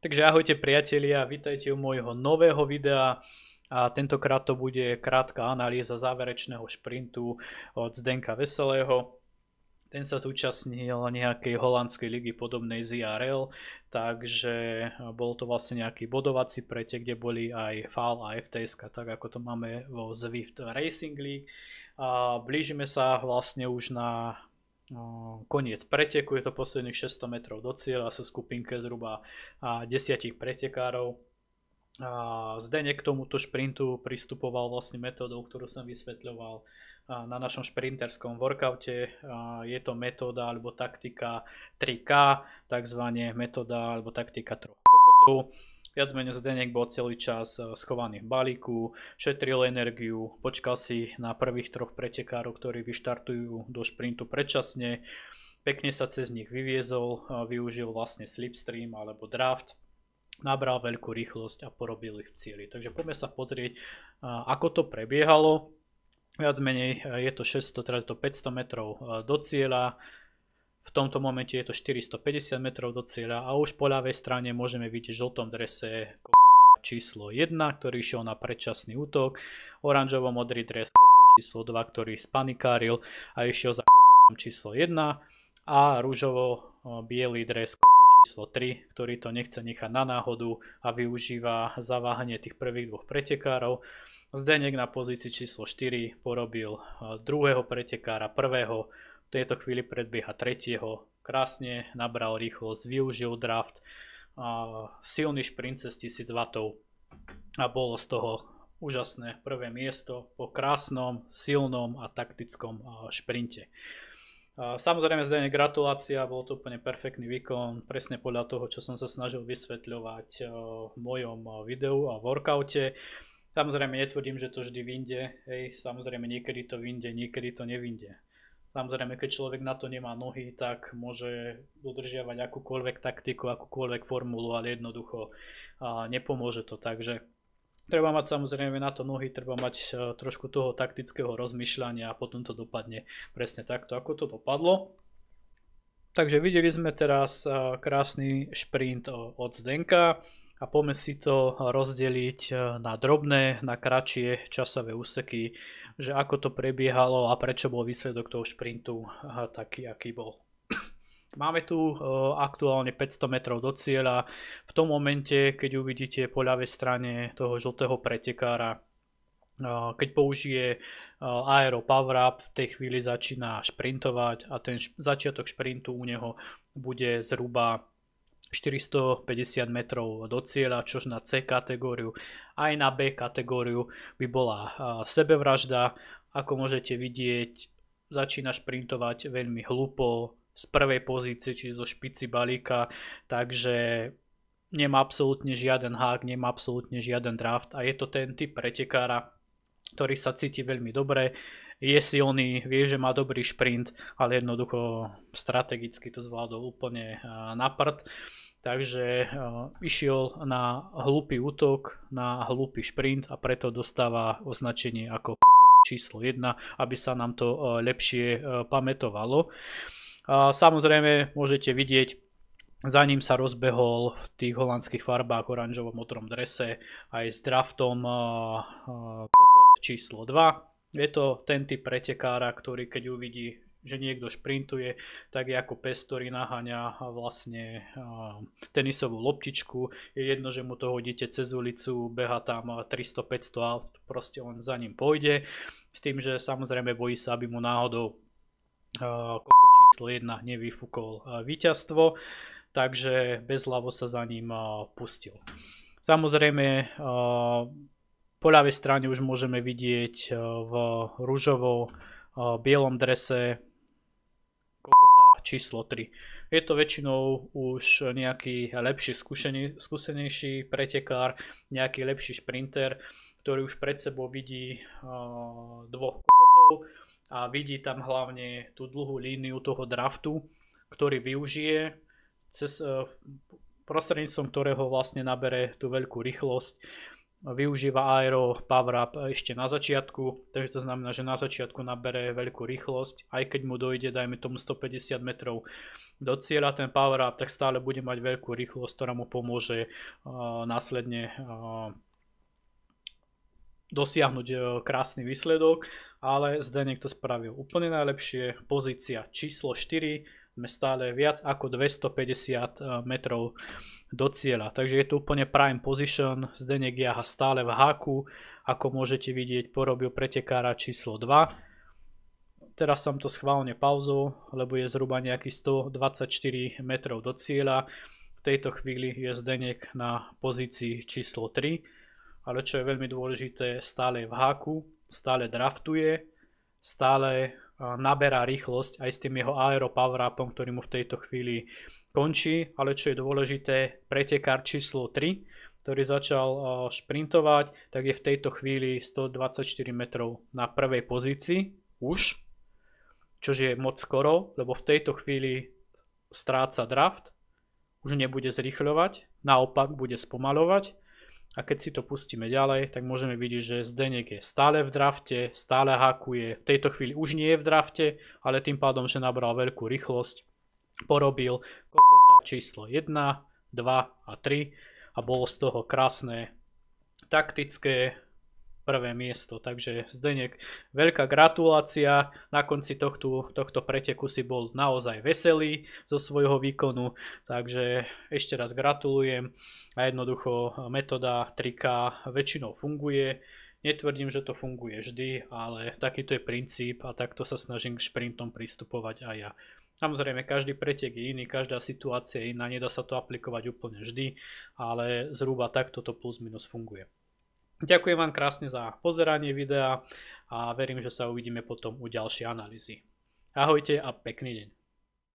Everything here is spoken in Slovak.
Takže ahojte priatelia, vítajte u môjho nového videa a tentokrát to bude krátka analýza záverečného šprintu od Zdenka Veselého. Ten sa zúčastnil nejakej holandskej ligy podobnej ZRL, takže bol to vlastne nejaký bodovací pretek, kde boli aj FAL a FTS, tak ako to máme vo Zwift Racing League. A blížime sa vlastne už na No, koniec preteku, je to posledných 600 metrov do cieľa, sú skupinke zhruba desiatich pretekárov. Zdenek k tomuto šprintu pristupoval vlastne metódou, ktorú som vysvetľoval na našom šprinterskom workoute. Je to metóda alebo taktika 3K, takzvané metóda alebo taktika 3 kokotov. Viac menej Zdenek bol celý čas eh, schovaný v balíku, šetril energiu, počkal si na prvých troch pretekárov, ktorí vyštartujú do šprintu predčasne, pekne sa cez nich vyviezol, eh, využil vlastne slipstream alebo draft, nabral veľkú rýchlosť a porobil ich v cieli. Takže poďme sa pozrieť, eh, ako to prebiehalo. Viac menej je to 600, teraz to 500 metrov do cieľa, v tomto momente je to 450 metrov do cieľa a už po ľavej strane môžeme vidieť v žltom drese číslo 1, ktorý šiel na predčasný útok, oranžovo-modrý dres číslo 2, ktorý spanikáril a išiel za kokotom číslo 1 a rúžovo-bielý dres číslo 3, ktorý to nechce nechať na náhodu a využíva zaváhanie tých prvých dvoch pretekárov. Zdenek na pozícii číslo 4 porobil eh, druhého pretekára, prvého tejto chvíli predbieha tretieho, krásne nabral rýchlosť, využil draft, a silný šprint cez 1000 W a bolo z toho úžasné prvé miesto po krásnom, silnom a taktickom šprinte. Samozrejme, zdejne gratulácia, bol to úplne perfektný výkon, presne podľa toho, čo som sa snažil vysvetľovať v mojom videu a workoute. Samozrejme, netvrdím, že to vždy vynde, hej, samozrejme, niekedy to vynde, niekedy to nevynde. Samozrejme, keď človek na to nemá nohy, tak môže dodržiavať akúkoľvek taktiku, akúkoľvek formulu, ale jednoducho nepomôže to. Takže treba mať samozrejme na to nohy, treba mať e, trošku toho taktického rozmýšľania a potom to dopadne presne takto, ako to dopadlo. Takže videli sme teraz e, krásny šprint od Zdenka a poďme si to rozdeliť eh, na drobné, na kratšie časové úseky, že ako to prebiehalo a prečo bol výsledok toho šprintu eh, taký, aký bol. Máme tu eh, aktuálne 500 metrov do cieľa. V tom momente, keď uvidíte po ľavej strane toho žltého pretekára, keď použije aero power up, v tej chvíli začína šprintovať a ten začiatok šprintu u neho bude zhruba 450 metrov do cieľa, čo na C kategóriu aj na B kategóriu by bola sebevražda. Ako môžete vidieť, začínaš printovať veľmi hlupo z prvej pozície, čiže zo špici balíka, takže nemá absolútne žiaden hák, nemá absolútne žiaden draft a je to ten typ pretekára, ktorý sa cíti veľmi dobre, je silný, vie, že má dobrý šprint, ale jednoducho strategicky to zvládol úplne eh, na prd. Takže eh, išiel na hlupý útok, na hlupý šprint a preto dostáva označenie ako číslo 1, aby sa nám to eh, lepšie pamätovalo. Samozrejme môžete vidieť, za ním sa rozbehol v tých holandských farbách oranžovom modrom drese aj s draftom číslo 2 je to ten typ pretekára, ktorý keď uvidí, že niekto šprintuje, tak je ako pes, ktorý naháňa vlastne tenisovú loptičku. Je jedno, že mu to hodíte cez ulicu, beha tam 300-500 aut, proste on za ním pôjde. S tým, že samozrejme bojí sa, aby mu náhodou koko číslo 1 nevyfúkol víťazstvo, takže bezhlavo sa za ním pustil. Samozrejme, po ľavej strane už môžeme vidieť eh, v rúžovo eh, bielom drese kokota číslo 3. Je to väčšinou už nejaký lepší, skúsenejší pretekár, nejaký lepší šprinter, ktorý už pred sebou vidí eh, dvoch kokotov a vidí tam hlavne tú dlhú líniu toho draftu, ktorý využije cez prostredníctvom ktorého vlastne nabere tú veľkú rýchlosť využíva aero power up ešte na začiatku, takže to znamená, že na začiatku nabere veľkú rýchlosť, aj keď mu dojde dajme tomu 150 metrov do cieľa ten power up, tak stále bude mať veľkú rýchlosť, ktorá mu pomôže uh, následne uh, dosiahnuť uh, krásny výsledok, ale zde to spravil úplne najlepšie, pozícia číslo 4, sme stále viac ako 250 e, metrov do cieľa. Takže je to úplne prime position, Zdenek Jaha stále v háku, ako môžete vidieť, porobil pretekára číslo 2. Teraz som to schválne pauzou, lebo je zhruba nejakých 124 metrov do cieľa. V tejto chvíli je Zdenek na pozícii číslo 3, ale čo je veľmi dôležité, stále je v háku, stále draftuje, stále naberá rýchlosť aj s tým jeho upom, ktorý mu v tejto chvíli končí, ale čo je dôležité, pretekár číslo 3, ktorý začal šprintovať, tak je v tejto chvíli 124 metrov na prvej pozícii už, čo je moc skoro, lebo v tejto chvíli stráca draft, už nebude zrýchľovať, naopak bude spomalovať a keď si to pustíme ďalej, tak môžeme vidieť, že Zdenek je stále v drafte, stále hakuje, v tejto chvíli už nie je v drafte, ale tým pádom, že nabral veľkú rýchlosť, porobil kokota číslo 1, 2 a 3 a bolo z toho krásne taktické prvé miesto. Takže Zdenek, veľká gratulácia. Na konci tohto, tohto preteku si bol naozaj veselý zo svojho výkonu. Takže ešte raz gratulujem a jednoducho metóda 3K väčšinou funguje. Netvrdím, že to funguje vždy, ale takýto je princíp a takto sa snažím k šprintom pristupovať aj ja. Samozrejme, každý pretek je iný, každá situácia je iná, nedá sa to aplikovať úplne vždy, ale zhruba takto to plus minus funguje. Ďakujem vám krásne za pozeranie videa a verím, že sa uvidíme potom u ďalšej analýzy. Ahojte a pekný deň.